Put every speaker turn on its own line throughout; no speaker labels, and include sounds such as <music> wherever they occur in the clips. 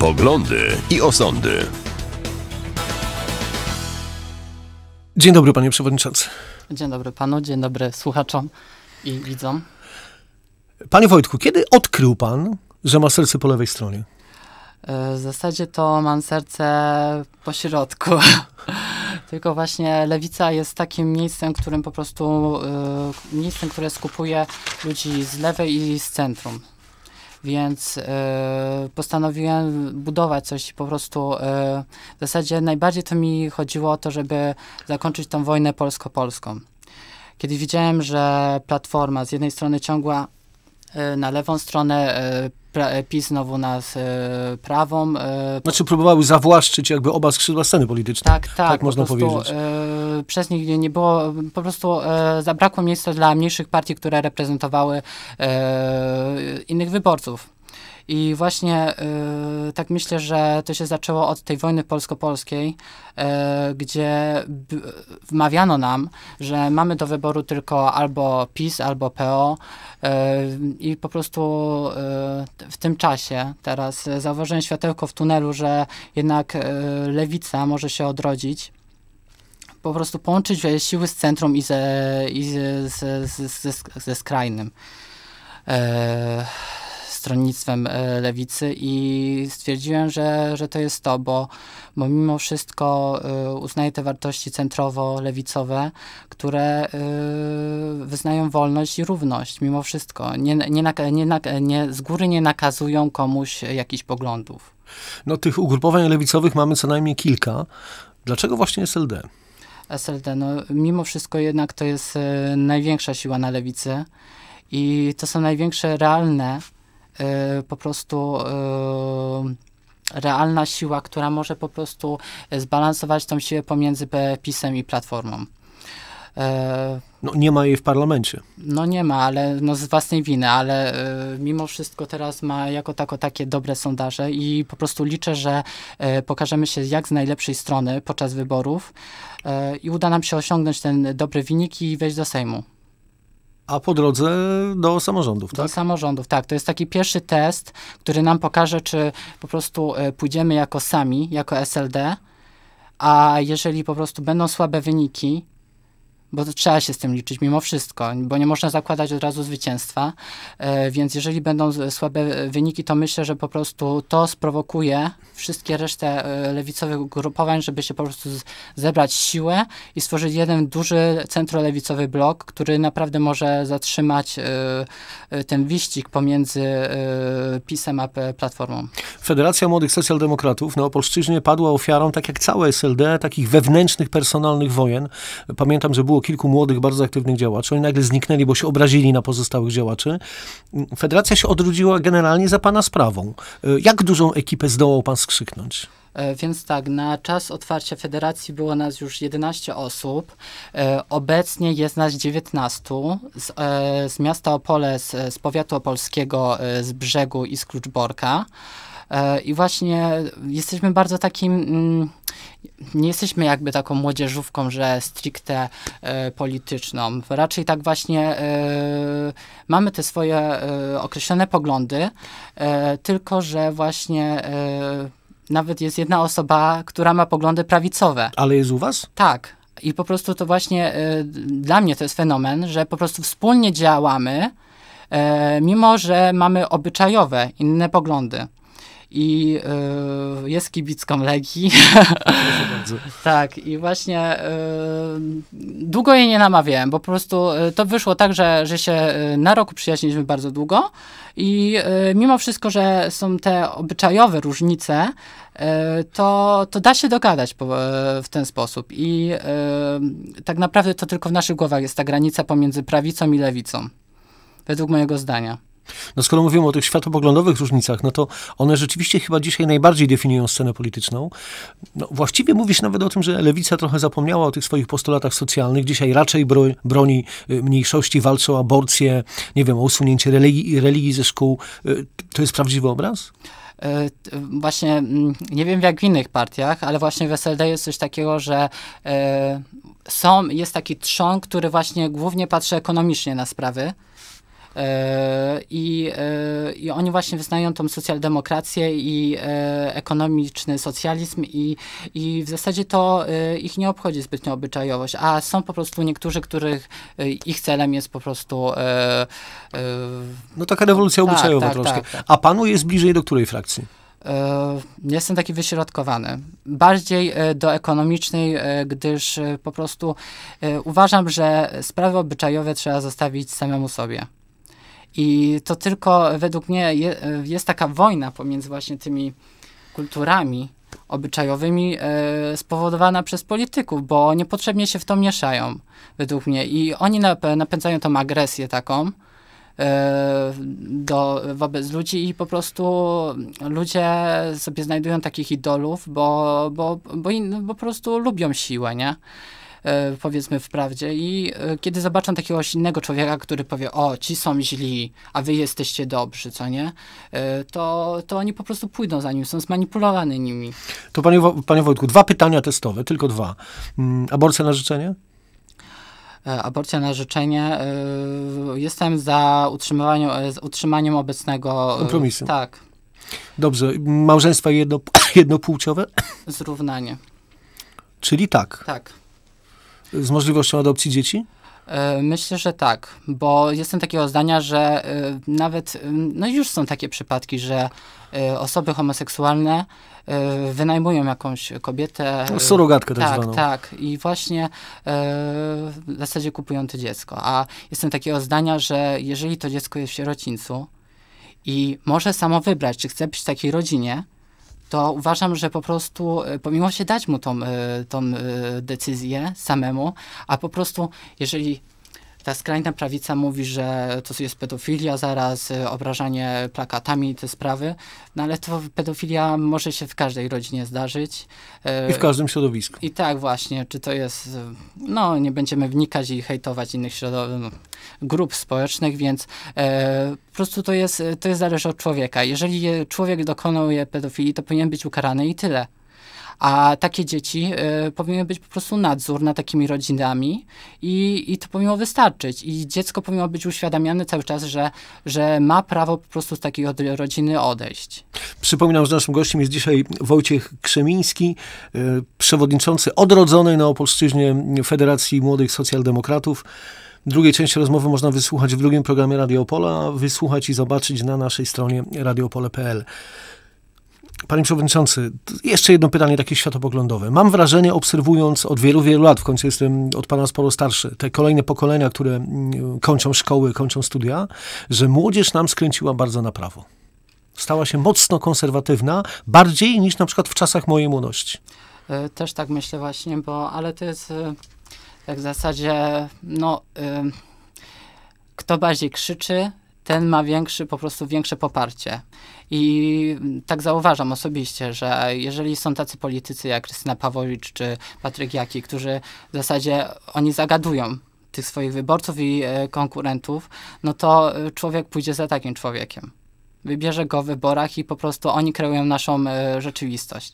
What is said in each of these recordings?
Poglądy i osądy.
Dzień dobry, panie przewodniczący. Dzień dobry panu, dzień dobry słuchaczom i widzom.
Panie Wojtku, kiedy odkrył pan, że ma serce po lewej stronie?
E, w zasadzie to mam serce po środku. <laughs> Tylko właśnie lewica jest takim miejscem, którym po prostu, e, miejscem, które skupuje ludzi z lewej i z centrum więc y, postanowiłem budować coś po prostu y, w zasadzie najbardziej to mi chodziło o to, żeby zakończyć tą wojnę polsko-polską. Kiedy widziałem, że Platforma z jednej strony ciągła e, na lewą stronę, PiS znowu nas prawą.
Znaczy próbowały zawłaszczyć jakby oba skrzydła sceny politycznej. Tak, tak.
Tak można powiedzieć przez nich nie było, po prostu e, zabrakło miejsca dla mniejszych partii, które reprezentowały e, innych wyborców. I właśnie y, tak myślę, że to się zaczęło od tej wojny polsko-polskiej, y, gdzie wmawiano nam, że mamy do wyboru tylko albo PiS, albo PO. I po prostu w tym czasie teraz zauważyłem światełko w tunelu, że jednak lewica może się odrodzić po prostu połączyć siły z centrum i ze, i ze, ze, ze, ze skrajnym e, stronnictwem e, lewicy i stwierdziłem, że, że to jest to, bo, bo mimo wszystko e, uznaję te wartości centrowo-lewicowe, które e, wyznają wolność i równość mimo wszystko. Nie, nie, nie, nie, z góry nie nakazują komuś jakichś poglądów.
No tych ugrupowań lewicowych mamy co najmniej kilka. Dlaczego właśnie SLD?
SLD, no mimo wszystko jednak to jest e, największa siła na lewicy i to są największe realne, e, po prostu e, realna siła, która może po prostu zbalansować tą siłę pomiędzy PiSem i Platformą. E, no nie ma jej w parlamencie. No nie ma, ale no z własnej winy, ale e, mimo wszystko teraz ma jako tako takie dobre sondaże i po prostu liczę, że e, pokażemy się jak z najlepszej strony podczas wyborów i uda nam się osiągnąć ten dobry wynik i wejść do Sejmu. A po drodze do samorządów, tak? Do samorządów, tak. To jest taki pierwszy test, który nam pokaże, czy po prostu pójdziemy jako sami, jako SLD, a jeżeli po prostu będą słabe wyniki, bo trzeba się z tym liczyć mimo wszystko, bo nie można zakładać od razu zwycięstwa. E, więc jeżeli będą słabe wyniki, to myślę, że po prostu to sprowokuje wszystkie resztę e, lewicowych ugrupowań, żeby się po prostu zebrać siłę i stworzyć jeden duży centrolewicowy blok, który naprawdę może zatrzymać e, ten wyścig pomiędzy PiSem a Platformą.
Federacja Młodych Socjaldemokratów na Opolszczyźnie padła ofiarą, tak jak całe SLD, takich wewnętrznych, personalnych wojen. Pamiętam, że było było kilku młodych, bardzo aktywnych działaczy. Oni nagle zniknęli, bo się obrazili na pozostałych działaczy. Federacja się odrodziła generalnie za pana sprawą. E, jak dużą ekipę zdołał pan skrzyknąć?
E, więc tak, na czas otwarcia federacji było nas już 11 osób. E, obecnie jest nas 19 z, z miasta Opole, z, z powiatu opolskiego, z brzegu i z Kluczborka. E, I właśnie jesteśmy bardzo takim mm, nie jesteśmy jakby taką młodzieżówką, że stricte e, polityczną. Raczej tak właśnie e, mamy te swoje określone poglądy, tylko że właśnie nawet jest jedna osoba, która ma poglądy prawicowe. Ale jest u was? Tak. I po prostu to właśnie dla mnie to jest fenomen, że po prostu wspólnie działamy, mimo że mamy obyczajowe, inne poglądy i y, jest kibicką Legii. <laughs> tak, i właśnie y, długo jej nie namawiałem, bo po prostu e, to wyszło tak, że, że się na roku przyjaźniliśmy bardzo długo i y, mimo wszystko, że są te obyczajowe różnice, to, to da się dogadać po, w ten sposób. I tak naprawdę to tylko w naszych głowach jest ta granica pomiędzy prawicą i lewicą. Według mojego zdania.
No skoro mówimy o tych światopoglądowych różnicach, no to one rzeczywiście chyba dzisiaj najbardziej definiują scenę polityczną. No, właściwie mówisz nawet o tym, że lewica trochę zapomniała o tych swoich postulatach socjalnych. Dzisiaj raczej bro, broni y, mniejszości, walczy o aborcję, nie wiem, o usunięcie religii, religii ze szkół. Y, to jest prawdziwy obraz?
E, właśnie mm, nie wiem jak w innych partiach, ale właśnie w SLD jest coś takiego, że e, są, jest taki trzon, który właśnie głównie patrzy ekonomicznie na sprawy. E, I, e, I oni właśnie wyznają tą socjaldemokrację i e, ekonomiczny socjalizm i, i w zasadzie to ich nie obchodzi zbytnio obyczajowość, a są po prostu niektórzy, których ich celem jest po prostu... No taka rewolucja tak, obyczajowa tak, troszkę. Tak,
tak, a panu jest bliżej do której frakcji?
jestem taki wyśrodkowany. Bardziej do ekonomicznej, gdyż po prostu uważam, że sprawy obyczajowe trzeba zostawić samemu sobie. I to tylko według mnie je, jest taka wojna pomiędzy właśnie tymi kulturami obyczajowymi y, spowodowana przez polityków, bo niepotrzebnie się w to mieszają, według mnie. I oni napędzają tą agresję taką y, do, wobec ludzi i po prostu ludzie sobie znajdują takich idolów, bo, bo, bo, in, bo po prostu lubią siłę, nie? E, powiedzmy w prawdzie. I e, kiedy zobaczą takiego innego człowieka, który powie, o, ci są źli, a wy jesteście dobrzy, co nie, e, to, to oni po prostu pójdą za nim, są zmanipulowani nimi.
To panie, panie Wojtku, dwa pytania testowe, tylko dwa. Mm, aborcja na życzenie?
aborcja na życzenie. Jestem za utrzymywaniem, utrzymaniem obecnego kompromisu. Tak.
Dobrze. Małżeństwa jedno, <clears throat> jednopłciowe?
Zrównanie.
Czyli tak. Tak z możliwością adopcji dzieci?
E, myślę, że tak, bo jestem takiego zdania, że e, nawet, e, no już są takie przypadki, że osoby homoseksualne wynajmują jakąś kobietę. Surogatkę tak, tak zwaną. Tak, i właśnie w zasadzie kupują to dziecko. A jestem takiego zdania, że jeżeli to dziecko jest w sierocińcu i może samo wybrać, czy chce być w takiej rodzinie, to uważam, że po prostu e, pomimo się dać mu tą, e, tą e, decyzję samemu, a po prostu jeżeli ta skrajna prawica mówi, że to jest pedofilia, zaraz y, obrażanie plakatami te sprawy, no ale to pedofilia może się w każdej rodzinie zdarzyć. Y, I w każdym środowisku. I tak właśnie, czy to jest, y, no nie będziemy wnikać i hejtować innych środowisk no, grup społecznych, więc e, po prostu to jest, to jest zależy od człowieka. Jeżeli człowiek dokonał je pedofilii, to powinien być ukarany i tyle. A takie dzieci y, powinien być po prostu nadzór nad takimi rodzinami i, i to powinno wystarczyć. I dziecko powinno być uświadamiane cały czas, że, że ma prawo po prostu z takiej od, rodziny odejść.
Przypominam, że naszym gościem jest dzisiaj Wojciech Krzemiński, y, przewodniczący odrodzonej na Opolszczyźnie Federacji Młodych Socjaldemokratów. Drugiej części rozmowy można wysłuchać w drugim programie Radiopola, wysłuchać i zobaczyć na naszej stronie Radiopole.pl. Panie Przewodniczący, jeszcze jedno pytanie takie światopoglądowe. Mam wrażenie, obserwując od wielu, wielu lat, w końcu jestem od Pana sporo starszy, te kolejne pokolenia, które mm, kończą szkoły, kończą studia, że młodzież nam skręciła bardzo na prawo. Stała się mocno konserwatywna, bardziej niż na przykład w czasach mojej młodości.
E, też tak myślę właśnie, bo ale to jest e, tak w zasadzie, no, e, kto bardziej krzyczy, ten ma większy, po prostu większe poparcie. I tak zauważam osobiście, że jeżeli są tacy politycy jak Krystyna Pawłowicz czy Patryk Jaki, którzy w zasadzie oni zagadują tych swoich wyborców i e, konkurentów, no to e, człowiek pójdzie za takim człowiekiem wybierze go w wyborach i po prostu oni kreują naszą e, rzeczywistość.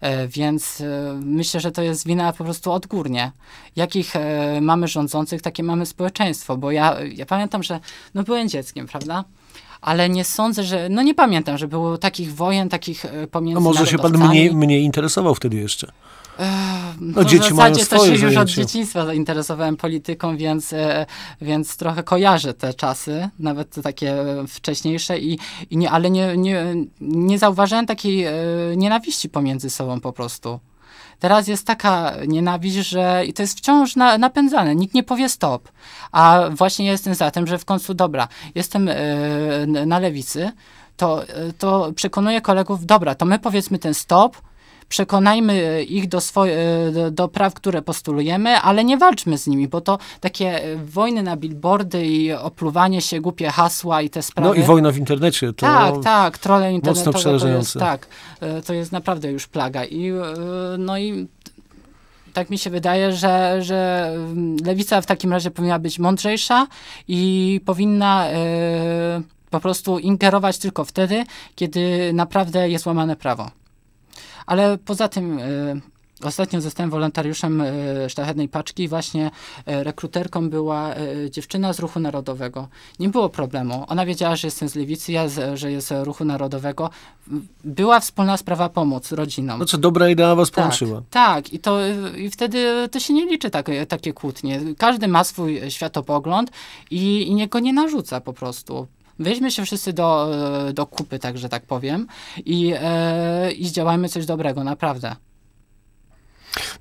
E, więc e, myślę, że to jest wina po prostu odgórnie. Jakich mamy rządzących, takie mamy społeczeństwo, bo ja, ja pamiętam, że no byłem dzieckiem, prawda? ale nie sądzę, że. No nie pamiętam, że było takich wojen, takich e, pomiędzy. No może się pan mniej,
mniej interesował wtedy jeszcze.
Ehm, no, no, dzieci w zasadzie mają to się już od dzieciństwa zainteresowałem polityką, więc, e, więc trochę kojarzę te czasy, nawet te takie wcześniejsze, i, i nie, ale nie, nie, nie zauważyłem takiej e, nienawiści pomiędzy sobą po prostu. Teraz jest taka nienawiść, że i to jest wciąż na, napędzane, nikt nie powie stop. A właśnie jestem za tym, że w końcu, dobra, jestem yy, na lewicy, to, e, to przekonuję kolegów, dobra, to my powiedzmy ten stop, przekonajmy ich do, do, praw, które postulujemy, ale nie walczmy z nimi, bo to takie e, wojny na billboardy i opluwanie się, głupie hasła i te sprawy. No i wojna
w internecie. To tak, tak, trole internetowe. Mocno przerażające. To jest,
tak, e, to jest naprawdę już plaga. I, e, no i tak mi się wydaje, że, że lewica w takim razie powinna być mądrzejsza i powinna y, po prostu ingerować tylko wtedy, kiedy naprawdę jest łamane prawo. Ale poza tym e, Ostatnio zostałem wolontariuszem e, Sztachetnej paczki i właśnie e, rekruterką była dziewczyna z ruchu narodowego. Nie było problemu. Ona wiedziała, że jestem z lewicy, ja, z, że jest ruchu narodowego. Była wspólna sprawa pomoc rodzinom. Znaczy
dobra idea was tak, połączyła.
Tak, i, to, i wtedy to się nie liczy tak, takie kłótnie. Każdy ma swój światopogląd i, i niego nie narzuca po prostu weźmy się wszyscy do, e, do kupy, tak że tak powiem, i, e, i zdziałajmy coś dobrego, naprawdę.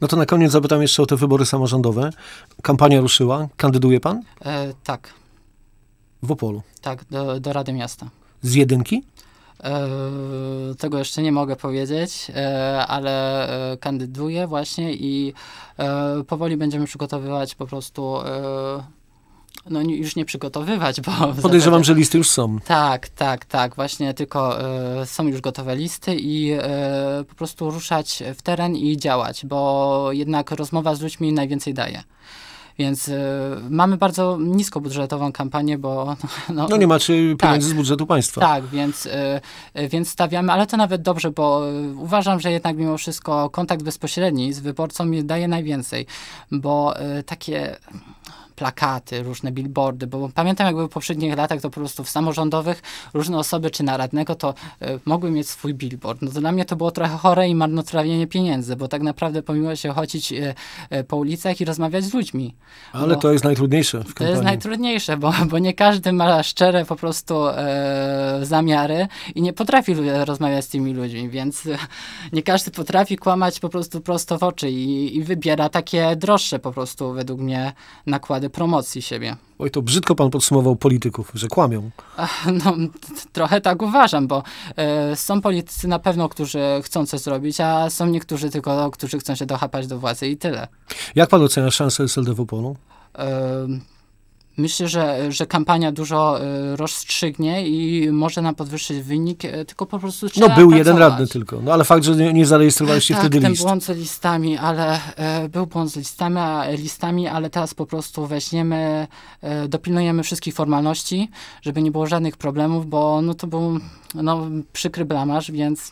No to na koniec zapytam jeszcze o te wybory samorządowe. Kampania ruszyła. Kandyduje pan?
E, tak. W Opolu? Tak, do, do Rady Miasta.
Z jedynki?
E, tego jeszcze nie mogę powiedzieć, e, ale e, kandyduję właśnie i powoli będziemy przygotowywać po prostu no już nie przygotowywać, bo... Podejrzewam, zasadzie... że listy już są. Tak, tak, tak. Właśnie tylko y, są już gotowe listy i y, po prostu ruszać w teren i działać, bo jednak rozmowa z ludźmi najwięcej daje. Więc y, mamy bardzo niskobudżetową kampanię, bo... No, no nie macie
tak. pieniędzy tak, z budżetu państwa. Tak,
więc, y, więc stawiamy, ale to nawet dobrze, bo y, uważam, że jednak mimo wszystko kontakt bezpośredni z wyborcą daje najwięcej, bo takie plakaty, różne billboardy, bo pamiętam jak były w poprzednich latach, to po prostu w samorządowych różne osoby, czy naradnego to y, mogły mieć swój billboard. No to dla mnie to było trochę chore i marnotrawienie pieniędzy, bo tak naprawdę pomimo się chodzić y, y, po ulicach i rozmawiać z ludźmi. Ale to
jest najtrudniejsze w kampanii. To jest
najtrudniejsze, bo, bo nie każdy ma szczere po prostu zamiary i nie potrafi rozmawiać z tymi ludźmi, więc nie każdy potrafi kłamać po prostu prosto w oczy i, i wybiera takie droższe po prostu według mnie nakłady zasady promocji siebie.
Oj, to brzydko pan podsumował polityków, że kłamią.
No, trochę tak uważam, bo y, są politycy na pewno, którzy chcą coś zrobić, a są niektórzy tylko, którzy chcą się dochapać do władzy i tyle.
Jak pan ocenia szansę SLD w
Y Myślę, że, że kampania dużo e, rozstrzygnie i może nam podwyższyć wynik, e, tylko po prostu trzeba No był pracować. jeden radny
tylko, no ale fakt, że nie, nie zarejestrowaliście tak, wtedy ten Tak, błąd
z listami, ale e, był błąd z listami, listami, ale teraz po prostu weźmiemy, dopilnujemy wszystkich formalności, żeby nie było żadnych problemów, bo no to był no, przykry blamarz, więc...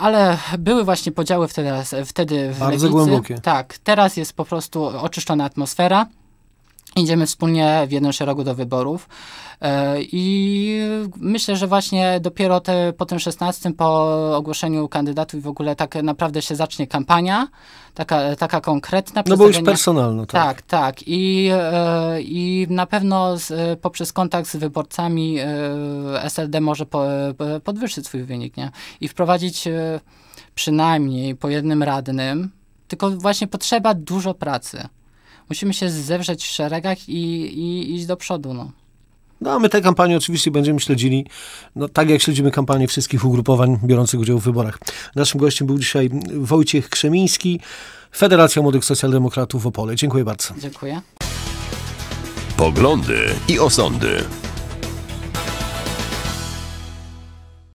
Ale były właśnie podziały wtedy, wtedy w Bardzo Lewicy. głębokie. Tak, teraz jest po prostu oczyszczona atmosfera. Idziemy wspólnie w jednym szeregu do wyborów e, i myślę, że właśnie dopiero te, po tym 16, po ogłoszeniu kandydatów i w ogóle tak naprawdę się zacznie kampania, taka, taka konkretna. No bo już personalna, tak. Tak, tak. I, e, i na pewno z, poprzez kontakt z wyborcami e, SLD może po, podwyższyć swój wynik, nie? I wprowadzić przynajmniej po jednym radnym, tylko właśnie potrzeba dużo pracy musimy się zewrzeć w szeregach i, i iść do przodu. No.
No, a my tę kampanię oczywiście będziemy śledzili, no, tak jak śledzimy kampanię wszystkich ugrupowań biorących udział w wyborach. Naszym gościem był dzisiaj Wojciech Krzemiński, Federacja Młodych Socjaldemokratów w Opole. Dziękuję bardzo. Dziękuję. Poglądy i osądy.